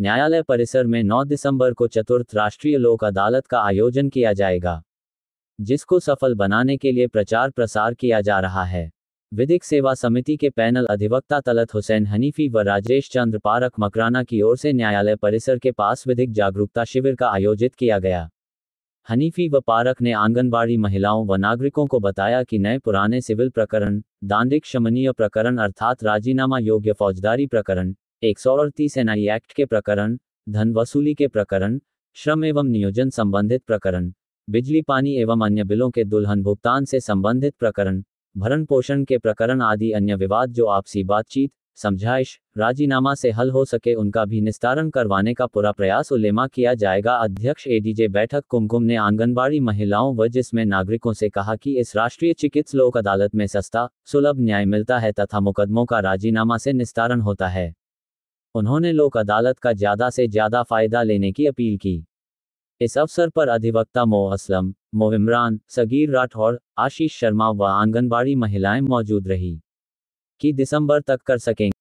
न्यायालय परिसर में 9 दिसंबर को चतुर्थ राष्ट्रीय लोक अदालत का आयोजन किया जाएगा जिसको सफल बनाने के लिए प्रचार प्रसार किया जा रहा है विधिक सेवा समिति के पैनल अधिवक्ता तलत हुसैन हनीफी व राजेश चंद्र पारक मकराना की ओर से न्यायालय परिसर के पास विधिक जागरूकता शिविर का आयोजित किया गया हनीफी व पारक ने आंगनबाड़ी महिलाओं व नागरिकों को बताया कि नए पुराने सिविल प्रकरण दांडिक शमनीय प्रकरण अर्थात राजीनामा योग्य फौजदारी प्रकरण एक सौ अड़तीस एनआई एक्ट के प्रकरण धन वसूली के प्रकरण श्रम एवं नियोजन संबंधित प्रकरण बिजली पानी एवं अन्य बिलों के दुल्हन भुगतान से संबंधित प्रकरण भरण पोषण के प्रकरण आदि अन्य विवाद जो आपसी बातचीत समझाइश राजीनामा से हल हो सके उनका भी निस्तारण करवाने का पूरा प्रयास उलेमा किया जाएगा अध्यक्ष एडीजे बैठक कुमकुम ने आंगनबाड़ी महिलाओं व जिसमें नागरिकों से कहा कि इस राष्ट्रीय चिकित्स लोक अदालत में सस्ता सुलभ न्याय मिलता है तथा मुकदमों का राजीनामा से निस्तारण होता है उन्होंने लोक अदालत का ज्यादा से ज्यादा फायदा लेने की अपील की इस अवसर पर अधिवक्ता मो असलम मो इमरान सगीर राठौर आशीष शर्मा व आंगनबाड़ी महिलाएं मौजूद रही कि दिसंबर तक कर सकेंगे